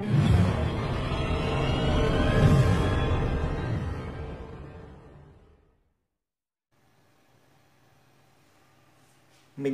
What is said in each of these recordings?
Minh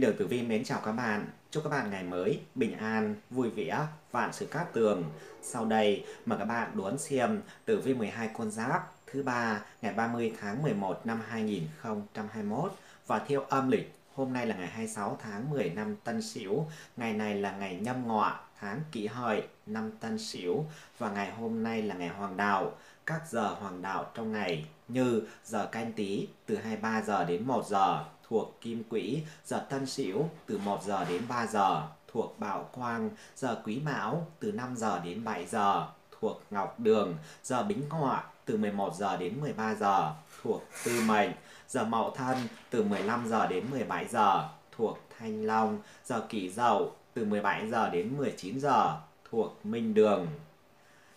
Đường Tử Vi mến chào các bạn. Chúc các bạn ngày mới bình an, vui vẻ, vạn sự cát tường. Sau đây mời các bạn đón xem Tử Vi 12 con giáp thứ ba ngày 30 tháng 11 năm 2021 và theo âm lịch hôm nay là ngày 26 tháng 10 năm Tân Sửu, ngày này là ngày nhâm ngọ tháng kỷ hợi năm tân sửu và ngày hôm nay là ngày hoàng đạo các giờ hoàng đạo trong ngày như giờ canh tí từ 23 giờ đến 1 giờ thuộc kim quỹ giờ tân sửu từ 1 giờ đến 3 giờ thuộc bảo quang giờ quý mão từ 5 giờ đến 7 giờ thuộc ngọc đường giờ bính ngọ từ 11 giờ đến 13 giờ thuộc tư mệnh giờ mậu thân từ 15 giờ đến 17 giờ thuộc thanh long giờ kỷ dậu từ 17 giờ đến 19 giờ thuộc Minh Đường.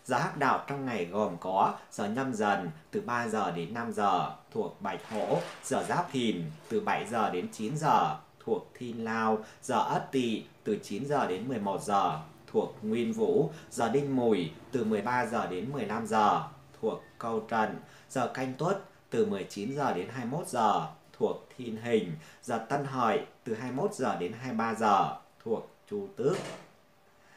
Giờ hắc đạo trong ngày gồm có giờ nhâm dần từ 3 giờ đến 5 giờ thuộc Bạch Hổ, giờ Giáp Thìn từ 7 giờ đến 9 giờ thuộc Thiên Lao, giờ Ất Tỵ từ 9 giờ đến 11 giờ thuộc Nguyên Vũ, giờ Đinh Mùi từ 13 giờ đến 15 giờ thuộc Câu Trần, giờ Canh Tuất từ 19 giờ đến 21 giờ thuộc Thiên Hình, giờ Tân Hợi từ 21 giờ đến 23 giờ thuộc chu tước.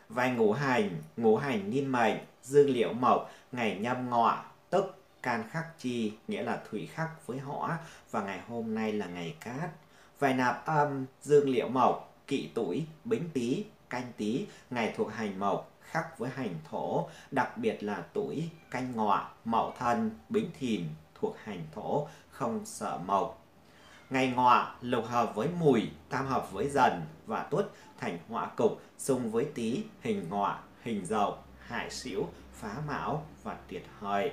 vài ngũ hành, ngũ hành niên mệnh, dương liệu mộc, ngày nhâm ngọ, tức can khắc chi, nghĩa là thủy khắc với hỏa, và ngày hôm nay là ngày cát. vài nạp âm, dương liệu mộc, kỵ tuổi, bính tý, canh tý, ngày thuộc hành mộc, khắc với hành thổ, đặc biệt là tuổi, canh ngọ, mậu thân, bính thìn, thuộc hành thổ, không sợ mộc Ngày ngọ lục hợp với mùi, tam hợp với dần và tuất thành họa cục xung với tý, hình ngọ, hình dậu, hải sửu, phá mão và tuyệt hợi.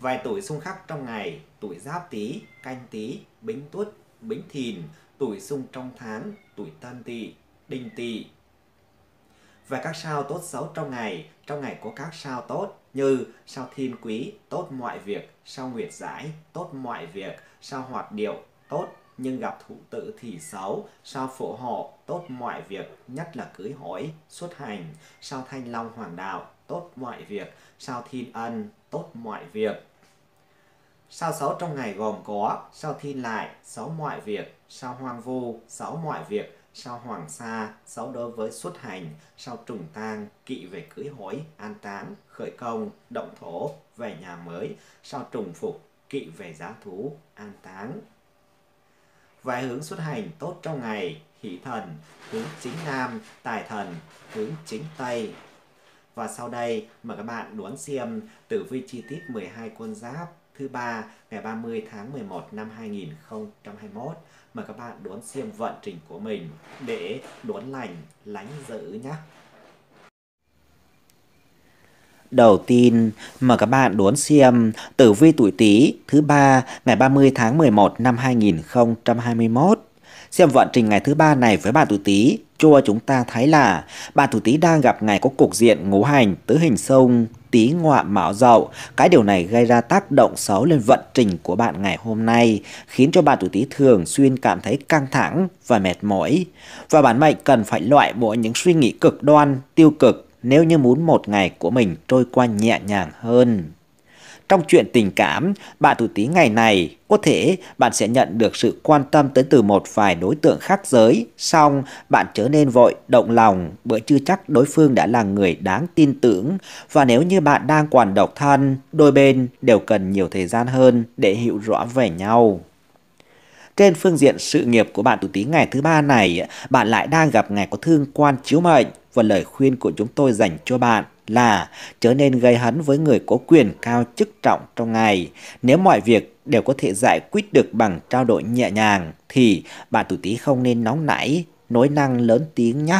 Vài tuổi xung khắc trong ngày, tuổi giáp tý, canh tý, bính tuất, bính thìn, tuổi xung trong tháng, tuổi tân tỵ, đinh tỵ. Và các sao tốt xấu trong ngày, trong ngày có các sao tốt như sao thiên quý, tốt mọi việc, sao nguyệt giải, tốt mọi việc, sao hoạt điệu, tốt nhưng gặp thủ tự thì xấu, sao phổ họ tốt mọi việc, nhất là cưới hỏi, xuất hành, sao thanh long hoàng đạo, tốt mọi việc, sao thiên ân, tốt mọi việc. Sao xấu trong ngày gồm có sao thiên lại, xấu mọi việc, sao hoang vu, xấu mọi việc, sao hoàng sa, xấu đối với xuất hành, sao trùng tang, kỵ về cưới hỏi, an táng, khởi công, động thổ, về nhà mới, sao trùng phục, kỵ về giá thú, an táng. Vài hướng xuất hành tốt trong ngày, hỷ thần, hướng chính nam, tài thần, hướng chính tây. Và sau đây mời các bạn đoán xem tử vi chi tiết 12 con giáp thứ ba ngày 30 tháng 11 năm 2021. Mời các bạn đoán xem vận trình của mình để đoán lành, lánh dữ nhé. Đầu tiên, mời các bạn đón xem Tử vi tuổi Tý thứ ba ngày 30 tháng 11 năm 2021. Xem vận trình ngày thứ ba này với bạn tuổi Tý cho chúng ta thấy là bạn tuổi Tý đang gặp ngày có cục diện ngũ hành tứ hình sông Tý ngọa mão dậu. Cái điều này gây ra tác động xấu lên vận trình của bạn ngày hôm nay, khiến cho bạn tuổi Tý thường xuyên cảm thấy căng thẳng và mệt mỏi. Và bản mệnh cần phải loại bỏ những suy nghĩ cực đoan, tiêu cực nếu như muốn một ngày của mình trôi qua nhẹ nhàng hơn. Trong chuyện tình cảm, bạn tuổi tí ngày này, có thể bạn sẽ nhận được sự quan tâm tới từ một vài đối tượng khác giới, song bạn trở nên vội, động lòng bởi chưa chắc đối phương đã là người đáng tin tưởng và nếu như bạn đang còn độc thân, đôi bên đều cần nhiều thời gian hơn để hiểu rõ về nhau. Trên phương diện sự nghiệp của bạn tuổi tí ngày thứ ba này, bạn lại đang gặp ngày có thương quan chiếu mệnh, và lời khuyên của chúng tôi dành cho bạn là chớ nên gây hấn với người có quyền cao chức trọng trong ngày. Nếu mọi việc đều có thể giải quyết được bằng trao đổi nhẹ nhàng thì bạn tuổi tí không nên nóng nảy, nói năng lớn tiếng nhé.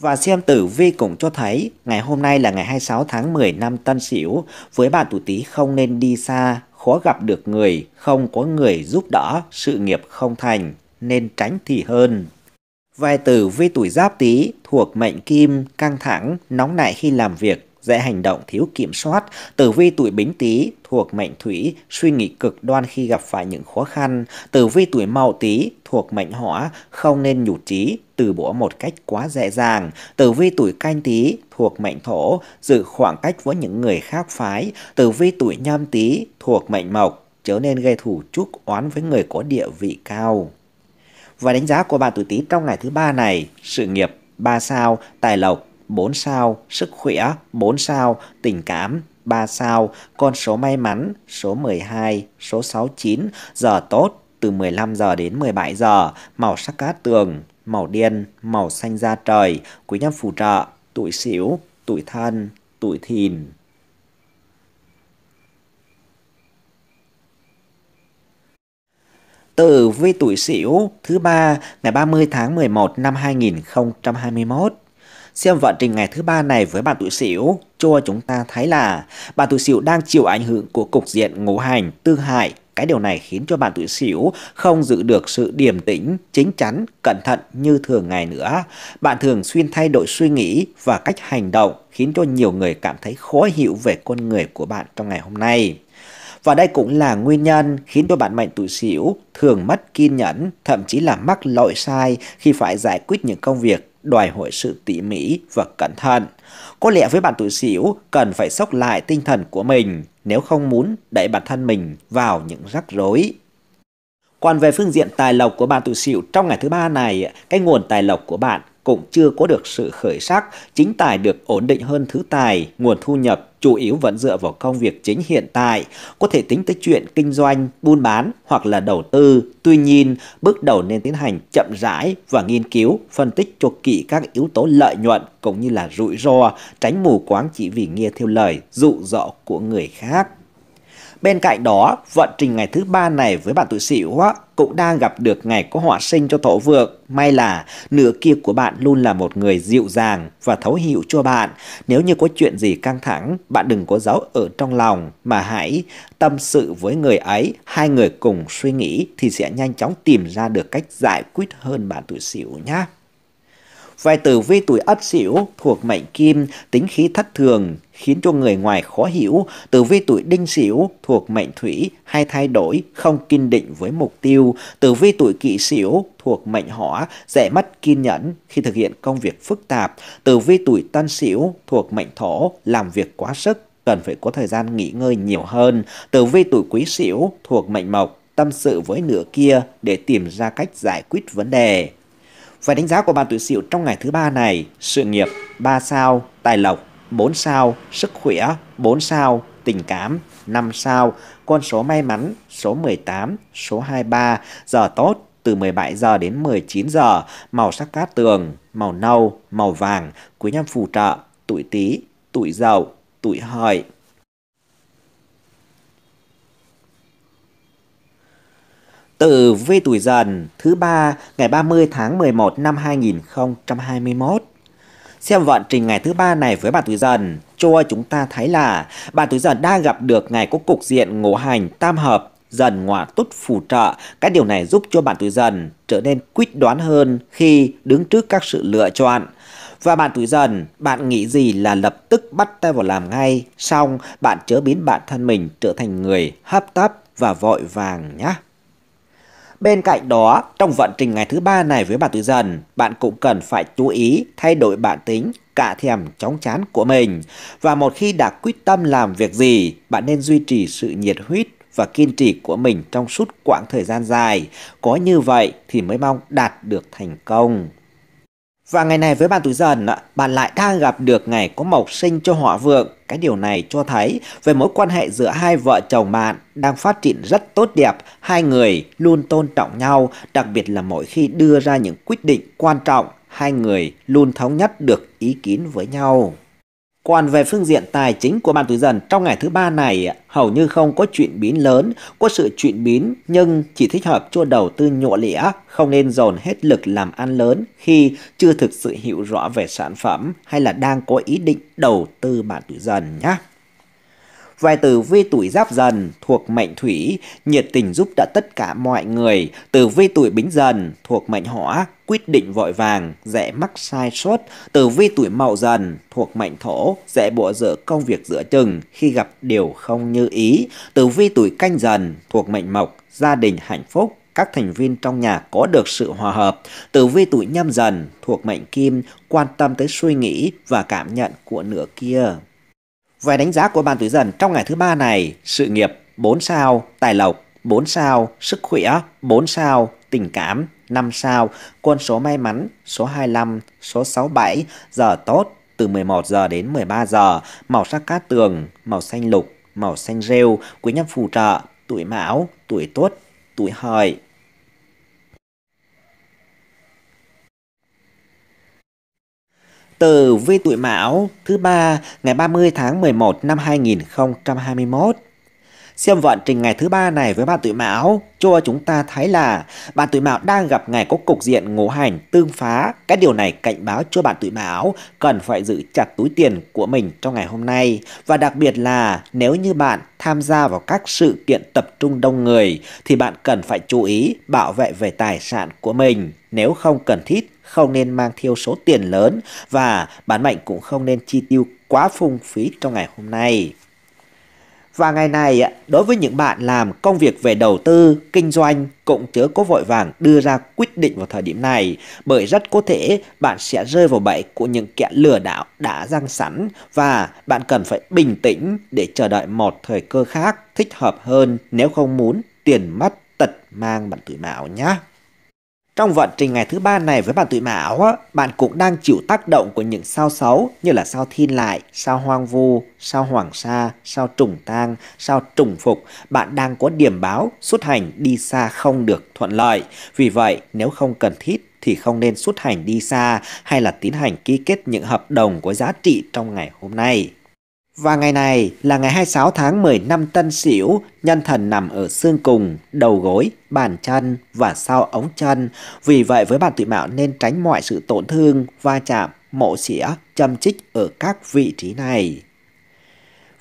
Và xem tử vi cũng cho thấy ngày hôm nay là ngày 26 tháng 10 năm Tân Sửu, với bạn tuổi Tý không nên đi xa, khó gặp được người, không có người giúp đỡ, sự nghiệp không thành nên tránh thì hơn. Vai tử vi tuổi giáp tý thuộc mệnh kim, căng thẳng, nóng nảy khi làm việc, dễ hành động thiếu kiểm soát. Tử vi tuổi bính tý thuộc mệnh thủy, suy nghĩ cực đoan khi gặp phải những khó khăn. Tử vi tuổi mậu tý thuộc mệnh hỏa, không nên nhủ trí, từ bỏ một cách quá dễ dàng. Tử vi tuổi canh tý thuộc mệnh thổ, giữ khoảng cách với những người khác phái. Tử vi tuổi nhâm tý thuộc mệnh mộc, trở nên gây thù chúc oán với người có địa vị cao. Và đánh giá của bạn tuổi Tý trong ngày thứ ba này, sự nghiệp 3 sao, tài lộc 4 sao, sức khỏe 4 sao, tình cảm 3 sao, con số may mắn số 12, số 69, giờ tốt từ 15 giờ đến 17 giờ, màu sắc cát tường, màu đen, màu xanh da trời, quý nhân phù trợ, tuổi xỉu, tuổi thân, tuổi thìn. tử vi tuổi Sửu thứ ba ngày 30 tháng 11 năm 2021. Xem vận trình ngày thứ ba này với bạn tuổi Sửu cho chúng ta thấy là bạn tuổi Sửu đang chịu ảnh hưởng của cục diện ngũ hành tương hại cái điều này khiến cho bạn tuổi Sửu không giữ được sự điềm tĩnh, chính chắn, cẩn thận như thường ngày nữa. Bạn thường xuyên thay đổi suy nghĩ và cách hành động khiến cho nhiều người cảm thấy khó hiểu về con người của bạn trong ngày hôm nay. Và đây cũng là nguyên nhân khiến cho bạn mệnh tuổi Sửu thường mất kiên nhẫn, thậm chí là mắc lỗi sai khi phải giải quyết những công việc đòi hỏi sự tỉ mỉ và cẩn thận. Có lẽ với bạn tuổi Sửu cần phải sốc lại tinh thần của mình nếu không muốn đẩy bản thân mình vào những rắc rối. Còn về phương diện tài lộc của bạn tuổi Sửu trong ngày thứ ba này, cái nguồn tài lộc của bạn cũng chưa có được sự khởi sắc, chính tài được ổn định hơn thứ tài, nguồn thu nhập chủ yếu vẫn dựa vào công việc chính hiện tại, có thể tính tới chuyện kinh doanh, buôn bán hoặc là đầu tư. Tuy nhiên, bước đầu nên tiến hành chậm rãi và nghiên cứu, phân tích cho kỹ các yếu tố lợi nhuận cũng như là rủi ro, tránh mù quáng chỉ vì nghe theo lời dụ dỗ của người khác. Bên cạnh đó, vận trình ngày thứ ba này với bạn tuổi Sửu cũng đang gặp được ngày có họa sinh cho thổ vượng. May là nửa kia của bạn luôn là một người dịu dàng và thấu hiểu cho bạn. Nếu như có chuyện gì căng thẳng, bạn đừng có giấu ở trong lòng mà hãy tâm sự với người ấy. Hai người cùng suy nghĩ thì sẽ nhanh chóng tìm ra được cách giải quyết hơn bạn tuổi Sửu nhé. Vài tử vi tuổi ất sửu thuộc mệnh kim, tính khí thất thường, khiến cho người ngoài khó hiểu tử vi tuổi đinh sửu thuộc mệnh thủy hay thay đổi không kiên định với mục tiêu tử vi tuổi kỷ sửu thuộc mệnh hỏa dễ mất kiên nhẫn khi thực hiện công việc phức tạp tử vi tuổi tân sửu thuộc mệnh thổ làm việc quá sức cần phải có thời gian nghỉ ngơi nhiều hơn tử vi tuổi quý sửu thuộc mệnh mộc tâm sự với nửa kia để tìm ra cách giải quyết vấn đề và đánh giá của bạn tuổi sửu trong ngày thứ ba này sự nghiệp ba sao tài lộc 4 sao sức khỏe, 4 sao tình cảm, 5 sao, con số may mắn số 18, số 23, giờ tốt từ 17 giờ đến 19 giờ, màu sắc cát tường, màu nâu, màu vàng, quý nhân phù trợ, tuổi Tý, tuổi Dậu, tuổi Hợi. Tử vi tuổi dần thứ ba ngày 30 tháng 11 năm 2021 Xem vận trình ngày thứ ba này với bạn tuổi Dần, cho chúng ta thấy là bạn tuổi Dần đã gặp được ngày có cục diện ngũ hành tam hợp dần ngọa tốt phù trợ. Cái điều này giúp cho bạn tuổi dần trở nên quyết đoán hơn khi đứng trước các sự lựa chọn. Và bạn tuổi dần, bạn nghĩ gì là lập tức bắt tay vào làm ngay, xong bạn chớ biến bản thân mình trở thành người hấp tấp và vội vàng nhé. Bên cạnh đó, trong vận trình ngày thứ ba này với bạn tuổi Dần, bạn cũng cần phải chú ý thay đổi bản tính cả thèm chóng chán của mình. Và một khi đã quyết tâm làm việc gì, bạn nên duy trì sự nhiệt huyết và kiên trì của mình trong suốt quãng thời gian dài. Có như vậy thì mới mong đạt được thành công. Và ngày này với bạn tuổi dần, bạn lại đang gặp được ngày có mộc sinh cho họ vượng. Cái điều này cho thấy về mối quan hệ giữa hai vợ chồng bạn đang phát triển rất tốt đẹp. Hai người luôn tôn trọng nhau, đặc biệt là mỗi khi đưa ra những quyết định quan trọng, hai người luôn thống nhất được ý kiến với nhau. Còn về phương diện tài chính của Ban Túi Dần, trong ngày thứ ba này hầu như không có chuyện biến lớn, có sự chuyện biến nhưng chỉ thích hợp cho đầu tư nhộ lĩa, không nên dồn hết lực làm ăn lớn khi chưa thực sự hiểu rõ về sản phẩm hay là đang có ý định đầu tư bản Túi Dần nhé. Vài từ vi tuổi giáp dần thuộc mệnh thủy, nhiệt tình giúp đỡ tất cả mọi người. Từ vi tuổi bính dần thuộc mệnh hỏa, quyết định vội vàng, dễ mắc sai sót. Từ vi tuổi mậu dần thuộc mệnh thổ, dễ bộ dở công việc giữa chừng khi gặp điều không như ý. Từ vi tuổi canh dần thuộc mệnh mộc, gia đình hạnh phúc, các thành viên trong nhà có được sự hòa hợp. Tử vi tuổi nhâm dần thuộc mệnh kim, quan tâm tới suy nghĩ và cảm nhận của nửa kia. Về đánh giá của bạn tuổi dần trong ngày thứ ba này, sự nghiệp 4 sao, tài lộc 4 sao, sức khỏe 4 sao, tình cảm 5 sao, quân số may mắn số 25, số 67, giờ tốt từ 11 giờ đến 13 giờ, màu sắc cát tường, màu xanh lục, màu xanh rêu, quý nhân phù trợ, tuổi mão, tuổi tuất, tuổi hợi. từ vi tuổi Mão thứ ba ngày 30 tháng 11 năm 2021. Xem vận trình ngày thứ ba này với bạn tuổi Mão cho chúng ta thấy là bạn tuổi Mão đang gặp ngày có cục diện ngũ hành tương phá. Cái điều này cảnh báo cho bạn tuổi Mão cần phải giữ chặt túi tiền của mình trong ngày hôm nay và đặc biệt là nếu như bạn tham gia vào các sự kiện tập trung đông người thì bạn cần phải chú ý bảo vệ về tài sản của mình. Nếu không cần thiết không nên mang theo số tiền lớn và bản mệnh cũng không nên chi tiêu quá phung phí trong ngày hôm nay. Và ngày này, đối với những bạn làm công việc về đầu tư, kinh doanh cũng chớ có vội vàng đưa ra quyết định vào thời điểm này bởi rất có thể bạn sẽ rơi vào bẫy của những kẻ lừa đảo đã răng sẵn và bạn cần phải bình tĩnh để chờ đợi một thời cơ khác thích hợp hơn nếu không muốn tiền mất tật mang bạn tuổi mạo nhé. Trong vận trình ngày thứ ba này với bạn tuổi mão, bạn cũng đang chịu tác động của những sao xấu như là sao thiên lại, sao hoang vu, sao hoàng sa, sao trùng tang, sao trùng phục. Bạn đang có điểm báo xuất hành đi xa không được thuận lợi. Vì vậy, nếu không cần thiết thì không nên xuất hành đi xa hay là tiến hành ký kết những hợp đồng có giá trị trong ngày hôm nay. Và ngày này là ngày 26 tháng 10 năm Tân Sửu, nhân thần nằm ở xương cùng, đầu gối, bàn chân và sau ống chân. Vì vậy với bạn tuổi mão nên tránh mọi sự tổn thương, va chạm, mổ xỉa, châm chích ở các vị trí này.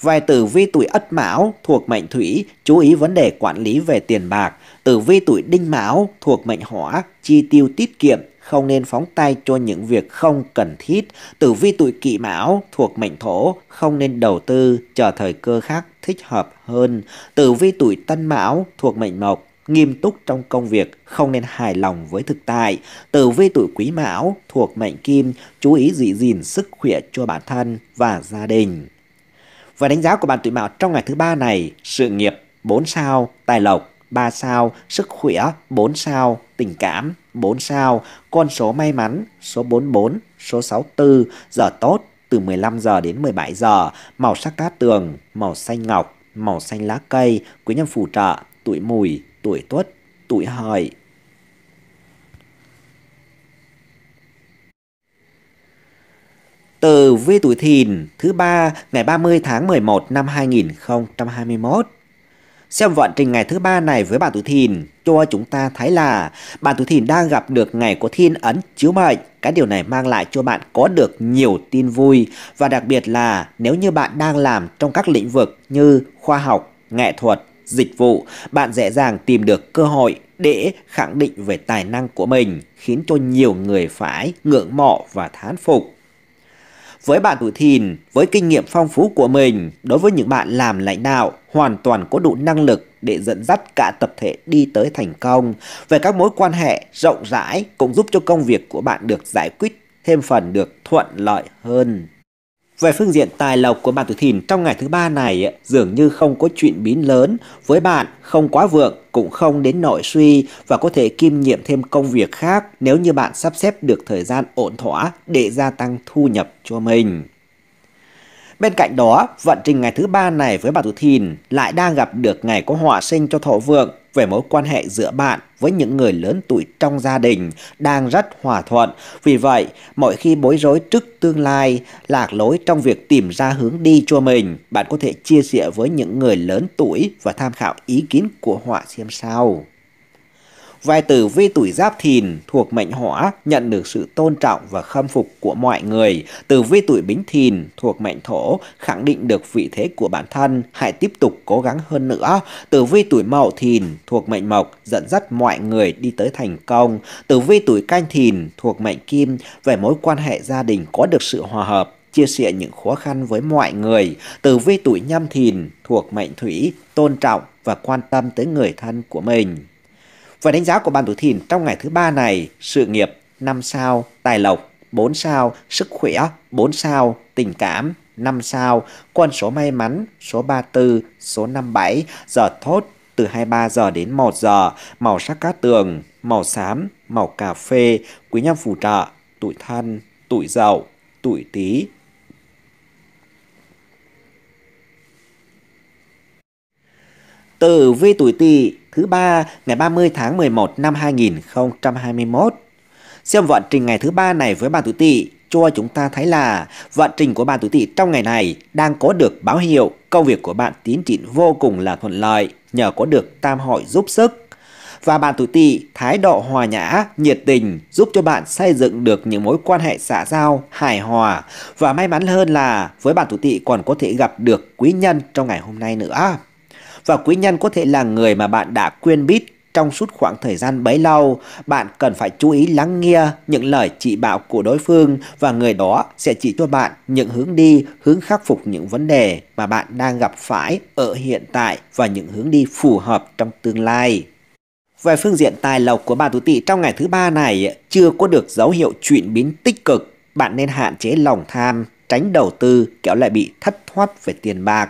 Vài tử vi tuổi Ất Mão thuộc mệnh Thủy, chú ý vấn đề quản lý về tiền bạc. Tử vi tuổi Đinh Mão thuộc mệnh Hỏa, chi tiêu tiết kiệm, không nên phóng tay cho những việc không cần thiết, tử vi tuổi kỵ mão thuộc mệnh thổ, không nên đầu tư, chờ thời cơ khác thích hợp hơn. Tử vi tuổi tân mão thuộc mệnh mộc, nghiêm túc trong công việc, không nên hài lòng với thực tại. Tử vi tuổi quý mão thuộc mệnh kim, chú ý dị gìn sức khỏe cho bản thân và gia đình. Và đánh giá của bạn tuổi mão trong ngày thứ ba này, sự nghiệp 4 sao, tài lộc 3 sao, sức khỏe 4 sao, tình cảm 4 sao, con số may mắn, số 44, số 64, giờ tốt từ 15 giờ đến 17 giờ, màu sắc cát tường, màu xanh ngọc, màu xanh lá cây, quý nhân phù trợ, tuổi mùi, tuổi tuất, tuổi hợi. Từ vi tuổi thìn thứ ba ngày 30 tháng 11 năm 2021. Xem vận trình ngày thứ ba này với bà tuổi thìn cho chúng ta thấy là bạn tuổi thìn đang gặp được ngày có thiên ấn chiếu mệnh. Cái điều này mang lại cho bạn có được nhiều tin vui và đặc biệt là nếu như bạn đang làm trong các lĩnh vực như khoa học, nghệ thuật, dịch vụ, bạn dễ dàng tìm được cơ hội để khẳng định về tài năng của mình khiến cho nhiều người phải ngưỡng mộ và thán phục. Với bạn tuổi thìn, với kinh nghiệm phong phú của mình, đối với những bạn làm lãnh đạo, hoàn toàn có đủ năng lực để dẫn dắt cả tập thể đi tới thành công. Về các mối quan hệ rộng rãi cũng giúp cho công việc của bạn được giải quyết thêm phần được thuận lợi hơn. Về phương diện tài lộc của bạn tuổi thìn trong ngày thứ ba này dường như không có chuyện biến lớn với bạn không quá vượng cũng không đến nội suy và có thể kiêm nhiệm thêm công việc khác nếu như bạn sắp xếp được thời gian ổn thỏa để gia tăng thu nhập cho mình. Bên cạnh đó, vận trình ngày thứ ba này với bà tuổi thìn lại đang gặp được ngày có họa sinh cho thọ vượng về mối quan hệ giữa bạn với những người lớn tuổi trong gia đình đang rất hòa thuận. Vì vậy, mỗi khi bối rối trước tương lai, lạc lối trong việc tìm ra hướng đi cho mình, bạn có thể chia sẻ với những người lớn tuổi và tham khảo ý kiến của họa xem sao. Vai tử vi tuổi giáp thìn thuộc mệnh hỏa nhận được sự tôn trọng và khâm phục của mọi người. Tử vi tuổi bính thìn thuộc mệnh thổ khẳng định được vị thế của bản thân, hãy tiếp tục cố gắng hơn nữa. Tử vi tuổi mậu thìn thuộc mệnh mộc dẫn dắt mọi người đi tới thành công. Tử vi tuổi canh thìn thuộc mệnh kim về mối quan hệ gia đình có được sự hòa hợp chia sẻ những khó khăn với mọi người. Tử vi tuổi nhâm thìn thuộc mệnh thủy, tôn trọng và quan tâm tới người thân của mình. Và đánh giá của bạn tuổi thìn trong ngày thứ ba này, sự nghiệp 5 sao, tài lộc 4 sao, sức khỏe 4 sao, tình cảm 5 sao, con số may mắn số 34, số 57, giờ thốt từ 23 giờ đến 1 giờ, màu sắc cát tường, màu xám, màu cà phê, quý nhân phù trợ, tuổi thân, tuổi dậu, tuổi tý. Tử vi tuổi tỵ thứ ba ngày 30 tháng 11 năm 2021. Xem vận trình ngày thứ ba này với bạn tuổi tỵ cho chúng ta thấy là vận trình của bạn tuổi tỵ trong ngày này đang có được báo hiệu công việc của bạn tiến triển vô cùng là thuận lợi nhờ có được tam hội giúp sức và bạn tuổi tỵ thái độ hòa nhã, nhiệt tình giúp cho bạn xây dựng được những mối quan hệ xã giao hài hòa và may mắn hơn là với bạn tuổi tỵ còn có thể gặp được quý nhân trong ngày hôm nay nữa và quý nhân có thể là người mà bạn đã quên biết trong suốt khoảng thời gian bấy lâu, bạn cần phải chú ý lắng nghe những lời chỉ bảo của đối phương và người đó sẽ chỉ cho bạn những hướng đi, hướng khắc phục những vấn đề mà bạn đang gặp phải ở hiện tại và những hướng đi phù hợp trong tương lai. Về phương diện tài lộc của bà tuổi tỵ trong ngày thứ ba này chưa có được dấu hiệu chuyển biến tích cực, bạn nên hạn chế lòng tham, tránh đầu tư kéo lại bị thất thoát về tiền bạc.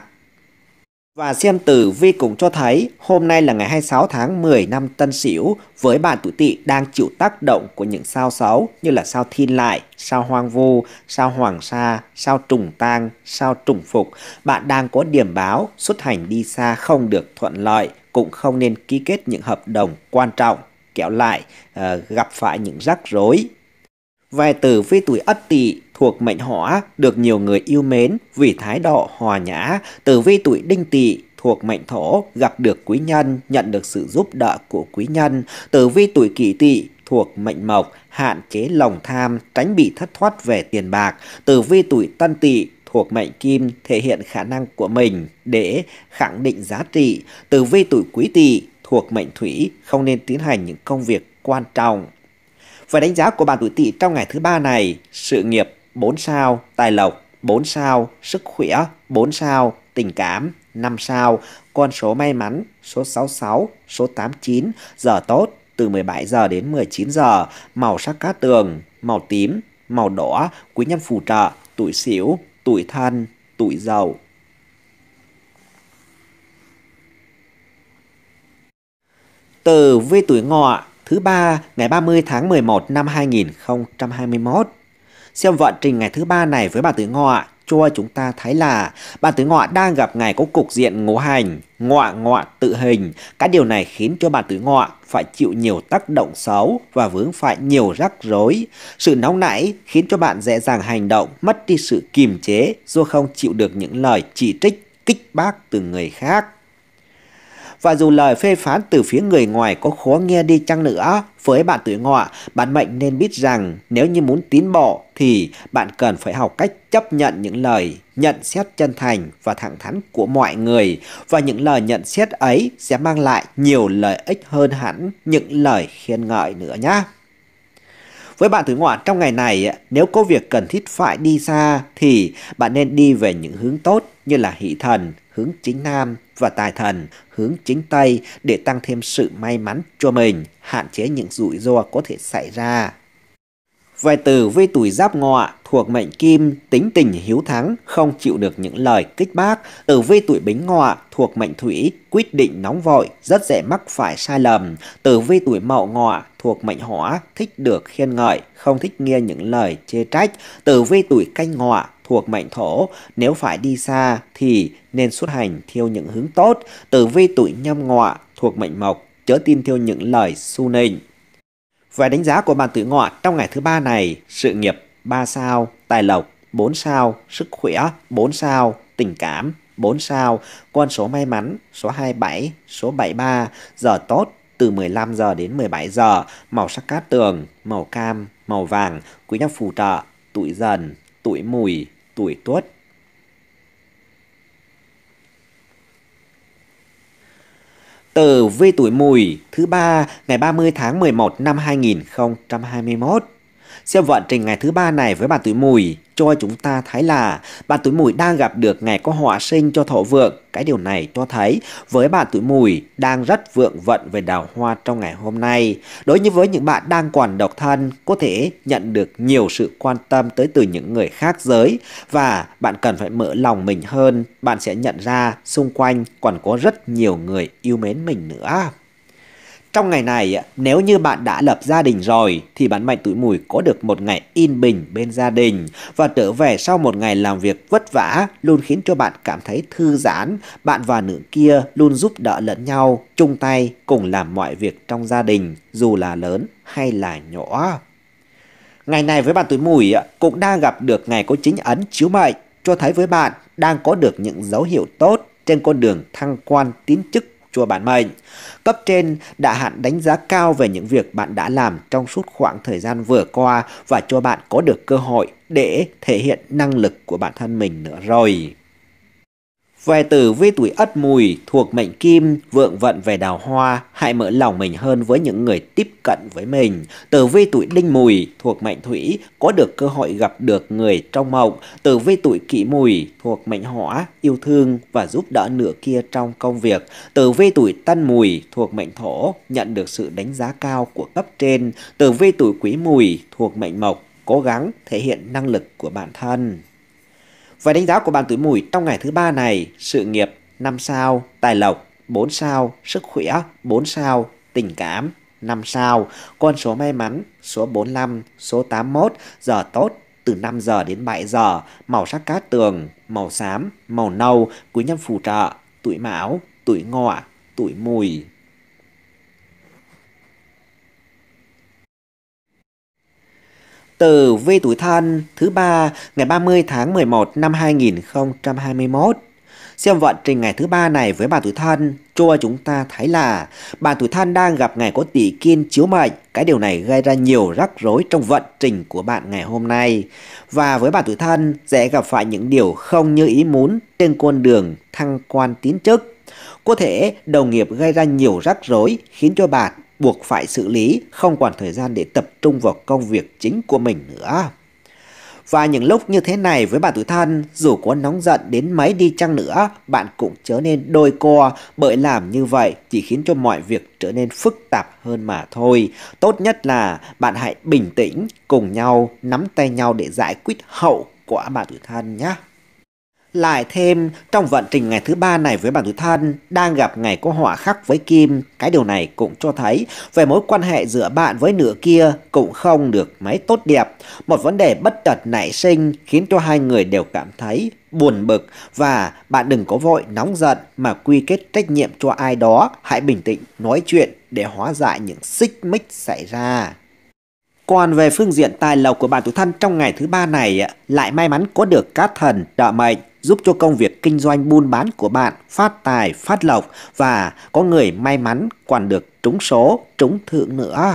Và xem tử vi cũng cho thấy hôm nay là ngày 26 tháng 10 năm Tân Sửu với bạn tuổi Tỵ đang chịu tác động của những sao xấu như là sao Thiên Lại, sao Hoang Vu, sao Hoàng Sa, sao Trùng Tang, sao Trùng Phục. Bạn đang có điểm báo xuất hành đi xa không được thuận lợi, cũng không nên ký kết những hợp đồng quan trọng, kéo lại uh, gặp phải những rắc rối Vài tử vi tuổi ất tỵ thuộc mệnh hỏa được nhiều người yêu mến vì thái độ hòa nhã. Tử vi tuổi đinh tỵ thuộc mệnh thổ gặp được quý nhân, nhận được sự giúp đỡ của quý nhân. Tử vi tuổi kỷ tỵ thuộc mệnh mộc hạn chế lòng tham, tránh bị thất thoát về tiền bạc. Tử vi tuổi tân tỵ thuộc mệnh kim thể hiện khả năng của mình để khẳng định giá trị. Tử vi tuổi quý tỵ thuộc mệnh thủy không nên tiến hành những công việc quan trọng. Với đánh giá của bạn tuổi tỵ trong ngày thứ ba này, sự nghiệp 4 sao, tài lộc 4 sao, sức khỏe 4 sao, tình cảm 5 sao, con số may mắn số 66, số 89, giờ tốt từ 17 giờ đến 19 giờ, màu sắc cát tường, màu tím, màu đỏ, quý nhân phù trợ, tuổi xỉu, tuổi thân, tuổi giàu. Từ vi tuổi ngọ thứ ba ngày 30 tháng 11 năm 2021. Xem vận trình ngày thứ ba này với bà tử ngọ, cho chúng ta thấy là bà tử ngọ đang gặp ngày có cục diện ngũ hành, ngọ ngọ tự hình. các điều này khiến cho bà tử ngọ phải chịu nhiều tác động xấu và vướng phải nhiều rắc rối. Sự nóng nảy khiến cho bạn dễ dàng hành động, mất đi sự kiềm chế do không chịu được những lời chỉ trích, kích bác từ người khác. Và dù lời phê phán từ phía người ngoài có khó nghe đi chăng nữa, với bạn tuổi ngọ, bạn mệnh nên biết rằng nếu như muốn tiến bộ thì bạn cần phải học cách chấp nhận những lời nhận xét chân thành và thẳng thắn của mọi người và những lời nhận xét ấy sẽ mang lại nhiều lợi ích hơn hẳn những lời khen ngợi nữa nhé. Với bạn hướng ngoạn trong ngày này, nếu có việc cần thiết phải đi xa thì bạn nên đi về những hướng tốt như là hỷ thần, hướng chính nam và tài thần, hướng chính tây để tăng thêm sự may mắn cho mình, hạn chế những rủi ro có thể xảy ra. Vài tử với tuổi giáp ngọ thuộc mệnh kim tính tình hiếu thắng không chịu được những lời kích bác. Tử vi tuổi bính ngọ thuộc mệnh thủy quyết định nóng vội rất dễ mắc phải sai lầm. Tử vi tuổi mậu ngọ thuộc mệnh hỏa thích được khen ngợi không thích nghe những lời chê trách. Tử vi tuổi canh ngọ thuộc mệnh thổ nếu phải đi xa thì nên xuất hành theo những hướng tốt. Tử vi tuổi nhâm ngọ thuộc mệnh mộc chớ tin theo những lời su nịnh. Và đánh giá của bạn tử ngọ trong ngày thứ ba này, sự nghiệp 3 sao, tài lộc 4 sao, sức khỏe 4 sao, tình cảm 4 sao, con số may mắn số 27, số 73, giờ tốt từ 15 giờ đến 17 giờ, màu sắc cát tường, màu cam, màu vàng, quý nhân phù trợ, tuổi dần, tuổi mùi, tuổi tuất, tờ V tuổi mùi thứ ba ngày 30 tháng 11 năm 2021. Xem vận trình ngày thứ ba này với bà tuổi mùi cho chúng ta thấy là bà tuổi mùi đang gặp được ngày có họa sinh cho thổ vượng. Cái điều này cho thấy với bà tuổi mùi đang rất vượng vận về đào hoa trong ngày hôm nay. Đối như với những bạn đang còn độc thân, có thể nhận được nhiều sự quan tâm tới từ những người khác giới và bạn cần phải mở lòng mình hơn. Bạn sẽ nhận ra xung quanh còn có rất nhiều người yêu mến mình nữa. Trong ngày này, nếu như bạn đã lập gia đình rồi thì bạn mệnh Tuổi Mùi có được một ngày yên bình bên gia đình và trở về sau một ngày làm việc vất vả luôn khiến cho bạn cảm thấy thư giãn. Bạn và nữ kia luôn giúp đỡ lẫn nhau, chung tay cùng làm mọi việc trong gia đình dù là lớn hay là nhỏ. Ngày này với bạn Tuổi Mùi cũng đang gặp được ngày có chính ấn chiếu mệnh cho thấy với bạn đang có được những dấu hiệu tốt trên con đường thăng quan tiến chức chùa bản mệnh. Cấp trên đã hạn đánh giá cao về những việc bạn đã làm trong suốt khoảng thời gian vừa qua và cho bạn có được cơ hội để thể hiện năng lực của bản thân mình nữa rồi. Về tử vi tuổi ất mùi thuộc mệnh kim, vượng vận về đào hoa, hãy mở lòng mình hơn với những người tiếp cận với mình. Tử vi tuổi đinh mùi thuộc mệnh thủy, có được cơ hội gặp được người trong mộng. Tử vi tuổi kỷ mùi thuộc mệnh hỏa, yêu thương và giúp đỡ nửa kia trong công việc. Tử vi tuổi tân mùi thuộc mệnh thổ, nhận được sự đánh giá cao của cấp trên. Tử vi tuổi quý mùi thuộc mệnh mộc, cố gắng thể hiện năng lực của bản thân. Và đánh giá của bạn tuổi mùi trong ngày thứ ba này, sự nghiệp 5 sao, tài lộc 4 sao, sức khỏe 4 sao, tình cảm 5 sao, con số may mắn số 45, số 81, giờ tốt từ 5 giờ đến 7 giờ, màu sắc cát tường, màu xám, màu nâu, quý nhân phù trợ, tuổi mão, tuổi ngọ, tuổi mùi. từ Vi Tuổi Thân thứ ba ngày 30 tháng 11 năm 2021. Xem vận trình ngày thứ ba này với bà tuổi thân, cho chúng ta thấy là bà tuổi thân đang gặp ngày có tỷ kiên chiếu mệnh. Cái điều này gây ra nhiều rắc rối trong vận trình của bạn ngày hôm nay. Và với bà tuổi thân, sẽ gặp phải những điều không như ý muốn trên con đường thăng quan tiến chức. Có thể đồng nghiệp gây ra nhiều rắc rối khiến cho bà buộc phải xử lý, không còn thời gian để tập trung vào công việc chính của mình nữa. Và những lúc như thế này với bạn tuổi thân, dù có nóng giận đến mấy đi chăng nữa, bạn cũng trở nên đôi co, bởi làm như vậy chỉ khiến cho mọi việc trở nên phức tạp hơn mà thôi. Tốt nhất là bạn hãy bình tĩnh, cùng nhau nắm tay nhau để giải quyết hậu quả bạn tuổi thân nhé. Lại thêm, trong vận trình ngày thứ ba này với bản tuổi thân, đang gặp ngày có hỏa khắc với kim, cái điều này cũng cho thấy về mối quan hệ giữa bạn với nửa kia cũng không được mấy tốt đẹp. Một vấn đề bất chợt nảy sinh khiến cho hai người đều cảm thấy buồn bực và bạn đừng có vội nóng giận mà quy kết trách nhiệm cho ai đó. Hãy bình tĩnh nói chuyện để hóa giải những xích mích xảy ra. Còn về phương diện tài lộc của bản tuổi thân trong ngày thứ ba này lại may mắn có được cát thần trợ mệnh giúp cho công việc kinh doanh buôn bán của bạn phát tài, phát lộc và có người may mắn còn được trúng số, trúng thưởng nữa.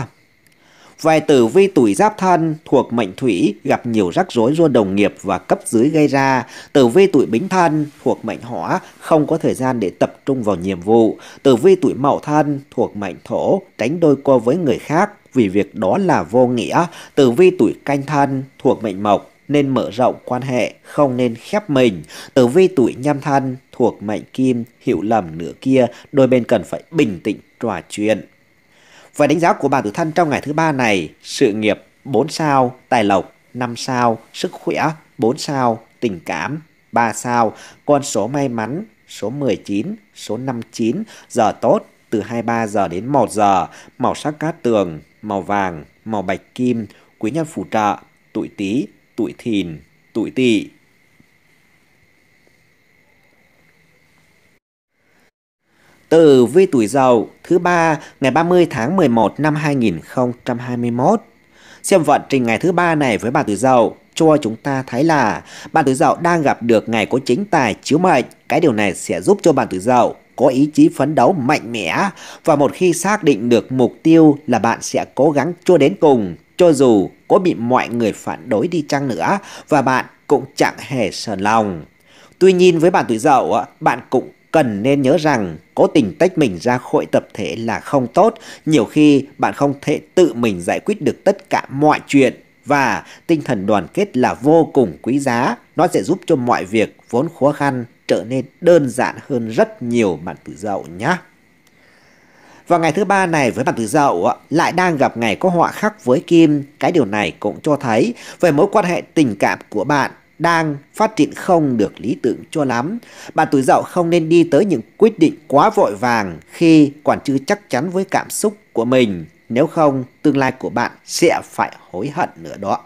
Vài tử vi tuổi giáp thân thuộc mệnh thủy gặp nhiều rắc rối do đồng nghiệp và cấp dưới gây ra. Tử vi tuổi bính thân thuộc mệnh hỏa không có thời gian để tập trung vào nhiệm vụ. Tử vi tuổi mậu thân thuộc mệnh thổ tránh đôi co với người khác vì việc đó là vô nghĩa, tử vi tuổi canh thân thuộc mệnh mộc nên mở rộng quan hệ, không nên khép mình. Tử vi tuổi nhâm thân thuộc mệnh kim, hiểu lầm nửa kia, đôi bên cần phải bình tĩnh trò chuyện. Và đánh giá của bạn tử thân trong ngày thứ ba này, sự nghiệp 4 sao, tài lộc 5 sao, sức khỏe 4 sao, tình cảm 3 sao, con số may mắn số 19, số 59, giờ tốt từ 23 giờ đến 1 giờ, màu sắc cát tường màu vàng, màu bạch kim, quý nhân phù trợ, tuổi tý, tuổi thìn, tuổi tỵ. Tử vi tuổi dậu thứ ba ngày 30 tháng 11 năm 2021. Xem vận trình ngày thứ ba này với bà tuổi dậu cho chúng ta thấy là bà tuổi dậu đang gặp được ngày có chính tài chiếu mệnh. Cái điều này sẽ giúp cho bà tuổi dậu có ý chí phấn đấu mạnh mẽ và một khi xác định được mục tiêu là bạn sẽ cố gắng cho đến cùng, cho dù có bị mọi người phản đối đi chăng nữa và bạn cũng chẳng hề sờn lòng. Tuy nhiên với bạn tuổi dậu, bạn cũng cần nên nhớ rằng cố tình tách mình ra khỏi tập thể là không tốt, nhiều khi bạn không thể tự mình giải quyết được tất cả mọi chuyện và tinh thần đoàn kết là vô cùng quý giá, nó sẽ giúp cho mọi việc vốn khó khăn trở nên đơn giản hơn rất nhiều bạn tuổi dậu nhé. Vào ngày thứ ba này với bạn tuổi dậu lại đang gặp ngày có họa khắc với kim. Cái điều này cũng cho thấy về mối quan hệ tình cảm của bạn đang phát triển không được lý tưởng cho lắm. Bạn tuổi dậu không nên đi tới những quyết định quá vội vàng khi còn chưa chắc chắn với cảm xúc của mình. Nếu không, tương lai của bạn sẽ phải hối hận nữa đó.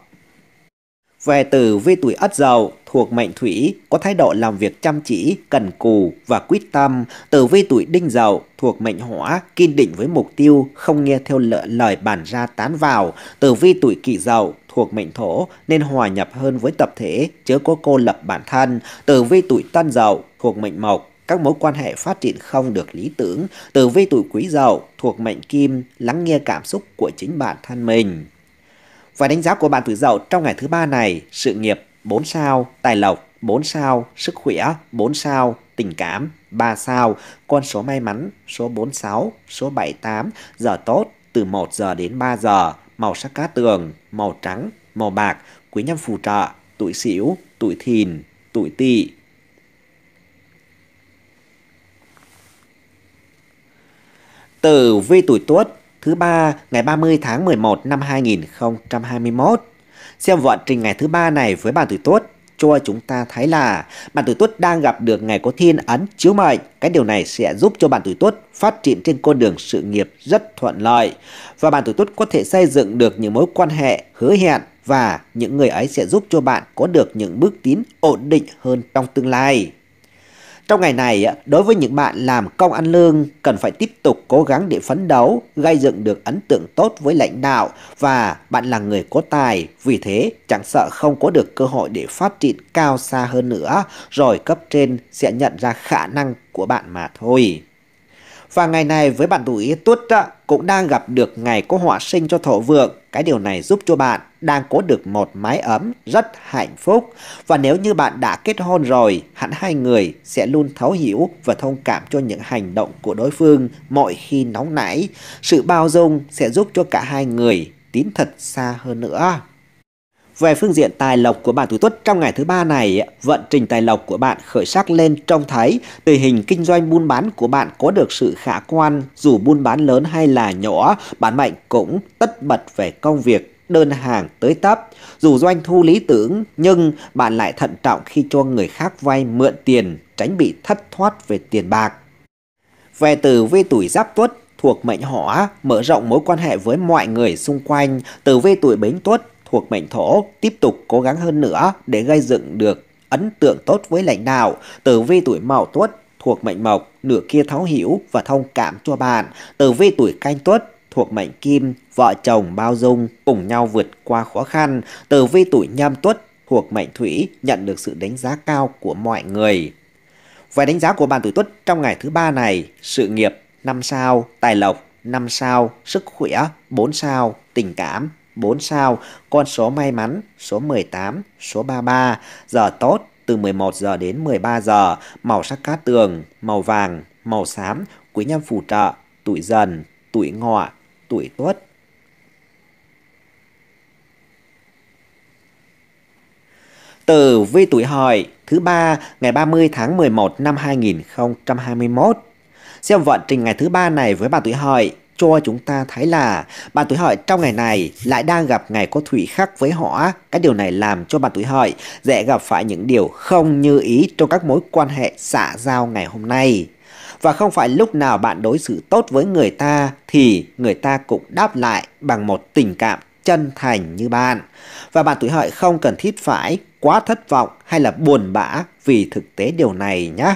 Về từ vi tuổi Ất Dậu thuộc mệnh Thủy có thái độ làm việc chăm chỉ, cần cù và quyết tâm. Từ vi tuổi Đinh Dậu thuộc mệnh Hỏa kiên định với mục tiêu, không nghe theo lợi lời bàn ra tán vào. Từ vi tuổi Kỷ Dậu thuộc mệnh Thổ nên hòa nhập hơn với tập thể, chớ có cô lập bản thân. Từ vi tuổi Tân Dậu thuộc mệnh Mộc các mối quan hệ phát triển không được lý tưởng, từ vi tuổi quý dậu thuộc mệnh kim, lắng nghe cảm xúc của chính bản thân mình. Và đánh giá của bạn tuổi dậu trong ngày thứ ba này, sự nghiệp 4 sao, tài lộc 4 sao, sức khỏe 4 sao, tình cảm 3 sao, con số may mắn số 46, số 78, giờ tốt từ 1 giờ đến 3 giờ, màu sắc cá tường, màu trắng, màu bạc, quý nhân phù trợ, tuổi sửu, tuổi thìn, tuổi tỵ. Tử vi tuổi tuất thứ ba ngày 30 tháng 11 năm 2021. Xem vận trình ngày thứ ba này với bản tuổi tốt, cho chúng ta thấy là bản tuổi tốt đang gặp được ngày có thiên ấn chiếu mệnh. Cái điều này sẽ giúp cho bản tuổi tốt phát triển trên con đường sự nghiệp rất thuận lợi. Và bản tuổi tốt có thể xây dựng được những mối quan hệ hứa hẹn và những người ấy sẽ giúp cho bạn có được những bước tiến ổn định hơn trong tương lai. Trong ngày này, đối với những bạn làm công ăn lương cần phải tiếp tục cố gắng để phấn đấu, gây dựng được ấn tượng tốt với lãnh đạo và bạn là người có tài, vì thế chẳng sợ không có được cơ hội để phát triển cao xa hơn nữa, rồi cấp trên sẽ nhận ra khả năng của bạn mà thôi. Và ngày này với bạn tuổi tuất cũng đang gặp được ngày có họa sinh cho thổ vượng. Cái điều này giúp cho bạn đang có được một mái ấm rất hạnh phúc. Và nếu như bạn đã kết hôn rồi, hẳn hai người sẽ luôn thấu hiểu và thông cảm cho những hành động của đối phương mọi khi nóng nảy. Sự bao dung sẽ giúp cho cả hai người tín thật xa hơn nữa. Về phương diện tài lộc của bạn tuổi Tuất trong ngày thứ ba này, vận trình tài lộc của bạn khởi sắc lên trông thấy, tình hình kinh doanh buôn bán của bạn có được sự khả quan, dù buôn bán lớn hay là nhỏ, bản mệnh cũng tất bật về công việc đơn hàng tới tấp. Dù doanh thu lý tưởng nhưng bạn lại thận trọng khi cho người khác vay mượn tiền, tránh bị thất thoát về tiền bạc. Về từ vi tuổi Giáp Tuất thuộc mệnh Hỏa, mở rộng mối quan hệ với mọi người xung quanh, từ vi tuổi Bính Tuất thuộc mệnh thổ tiếp tục cố gắng hơn nữa để gây dựng được ấn tượng tốt với lãnh đạo. Tử vi tuổi Mậu Tuất thuộc mệnh Mộc, nửa kia thấu hiểu và thông cảm cho bạn. Tử vi tuổi Canh Tuất thuộc mệnh Kim, vợ chồng bao dung cùng nhau vượt qua khó khăn. Tử vi tuổi Nhâm Tuất thuộc mệnh Thủy nhận được sự đánh giá cao của mọi người. Vài đánh giá của bạn tuổi Tuất trong ngày thứ ba này, sự nghiệp 5 sao, tài lộc 5 sao, sức khỏe 4 sao, tình cảm 4 sao, con số may mắn số 18, số 33, giờ tốt từ 11 giờ đến 13 giờ, màu sắc cát tường, màu vàng, màu xám, quý nhân phù trợ, tuổi dần, tuổi ngọ, tuổi tuất. Từ vi tuổi hợi thứ ba ngày 30 tháng 11 năm 2021. Xem vận trình ngày thứ ba này với bà tuổi hợi cho chúng ta thấy là bạn tuổi hợi trong ngày này lại đang gặp ngày có thủy khắc với họ. Cái điều này làm cho bạn tuổi hợi dễ gặp phải những điều không như ý trong các mối quan hệ xã giao ngày hôm nay. Và không phải lúc nào bạn đối xử tốt với người ta thì người ta cũng đáp lại bằng một tình cảm chân thành như bạn. Và bạn tuổi hợi không cần thiết phải quá thất vọng hay là buồn bã vì thực tế điều này nhé.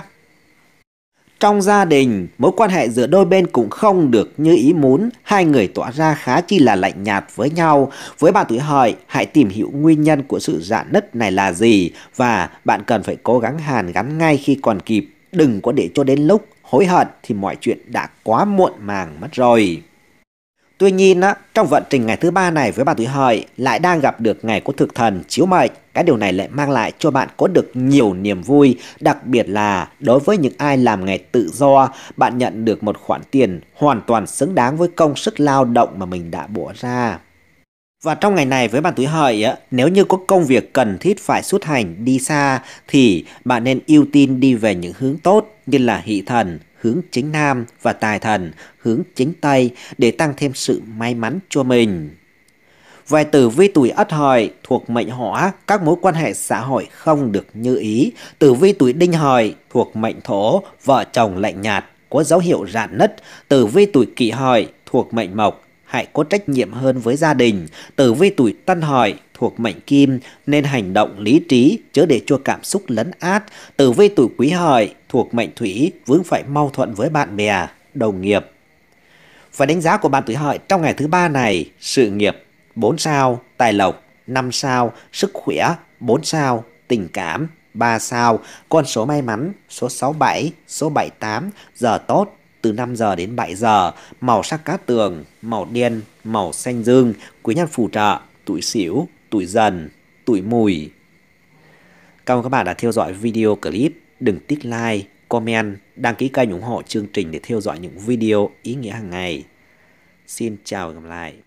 Trong gia đình, mối quan hệ giữa đôi bên cũng không được như ý muốn, hai người tỏ ra khá chi là lạnh nhạt với nhau. Với bạn tuổi hợi, hãy tìm hiểu nguyên nhân của sự rạn nứt này là gì và bạn cần phải cố gắng hàn gắn ngay khi còn kịp. Đừng có để cho đến lúc hối hận thì mọi chuyện đã quá muộn màng mất rồi. Tuy nhiên, á, trong vận trình ngày thứ ba này với bạn tuổi hợi lại đang gặp được ngày của thực thần chiếu mệnh. Cái điều này lại mang lại cho bạn có được nhiều niềm vui, đặc biệt là đối với những ai làm nghề tự do, bạn nhận được một khoản tiền hoàn toàn xứng đáng với công sức lao động mà mình đã bỏ ra. Và trong ngày này với bạn tuổi hợi, nếu như có công việc cần thiết phải xuất hành đi xa thì bạn nên ưu tiên đi về những hướng tốt như là hỷ thần, hướng chính nam và tài thần hướng chính tây để tăng thêm sự may mắn cho mình. Vài tử vi tuổi ất hợi thuộc mệnh hỏa, các mối quan hệ xã hội không được như ý. Tử vi tuổi đinh hợi thuộc mệnh thổ, vợ chồng lạnh nhạt, có dấu hiệu rạn nứt. Tử vi tuổi kỷ hợi thuộc mệnh mộc, hãy có trách nhiệm hơn với gia đình. Tử vi tuổi tân hợi thuộc mệnh kim nên hành động lý trí chớ để cho cảm xúc lấn át. Tử vi tuổi quý hợi thuộc mệnh thủy vướng phải mâu thuẫn với bạn bè, đồng nghiệp. Và đánh giá của bạn tuổi hợi trong ngày thứ ba này, sự nghiệp 4 sao, tài lộc 5 sao, sức khỏe 4 sao, tình cảm 3 sao, con số may mắn số 67, số 78, giờ tốt từ 5 giờ đến 7 giờ, màu sắc cá tường, màu đen, màu xanh dương, quý nhân phù trợ, tuổi xỉu, tuổi dần, tuổi mùi. Cảm ơn các bạn đã theo dõi video clip. Đừng tích like, comment, đăng ký kênh ủng hộ chương trình để theo dõi những video ý nghĩa hàng ngày. Xin chào và gặp lại.